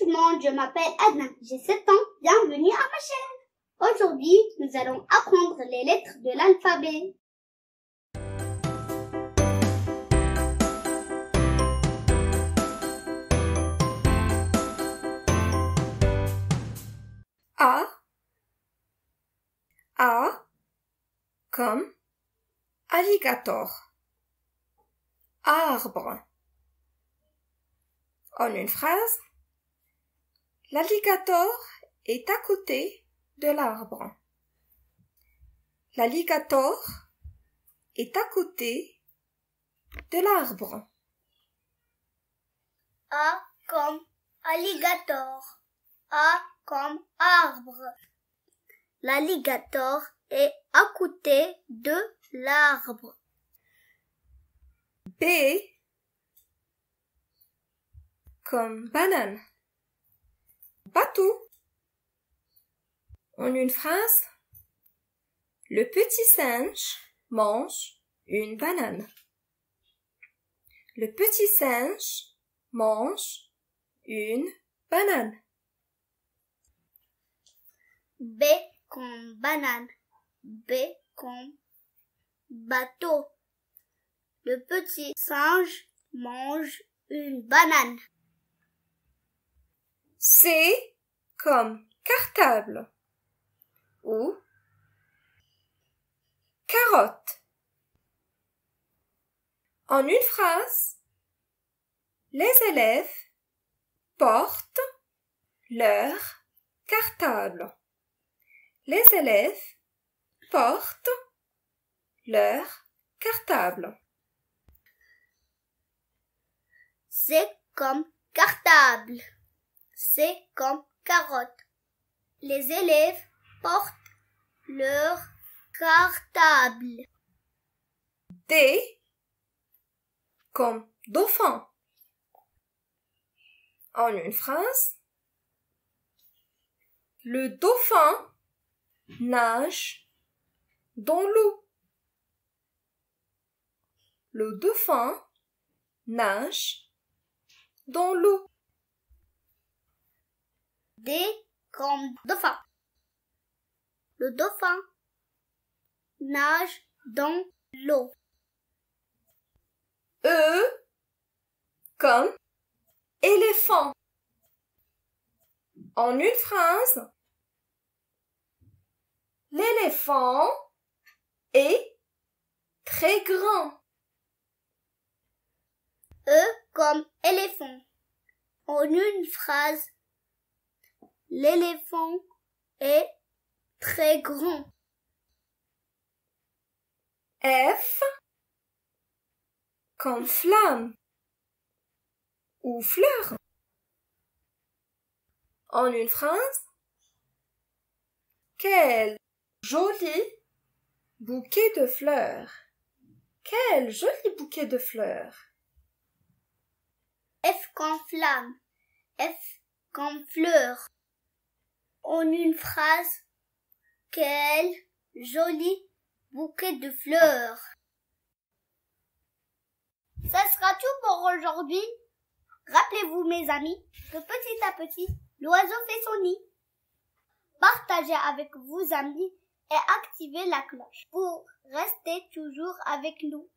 tout le monde, je m'appelle Adna, j'ai 7 ans, bienvenue à ma chaîne. Aujourd'hui, nous allons apprendre les lettres de l'alphabet. A A comme alligator arbre en une phrase L'alligator est à côté de l'arbre. L'alligator est à côté de l'arbre. A comme alligator. A comme arbre. L'alligator est à côté de l'arbre. B comme banane. Pas En une phrase, le petit singe mange une banane. Le petit singe mange une banane. B comme banane. B comme bateau. Le petit singe mange une banane. C'est comme cartable ou carotte. En une phrase, les élèves portent leur cartable. Les élèves portent leur cartable. C'est comme cartable c'est comme carotte. Les élèves portent leur cartable. D comme dauphin. En une phrase, le dauphin nage dans l'eau. Le dauphin nage dans l'eau. D comme dauphin. Le dauphin nage dans l'eau. E comme éléphant. En une phrase, l'éléphant est très grand. E comme éléphant. En une phrase, L'éléphant est très grand. F comme flamme ou fleur. En une phrase, quel joli bouquet de fleurs. Quel joli bouquet de fleurs. F comme flamme, F comme fleur en une phrase Quel joli bouquet de fleurs. Ça sera tout pour aujourd'hui. Rappelez-vous, mes amis, que petit à petit, l'oiseau fait son nid. Partagez avec vos amis et activez la cloche pour rester toujours avec nous.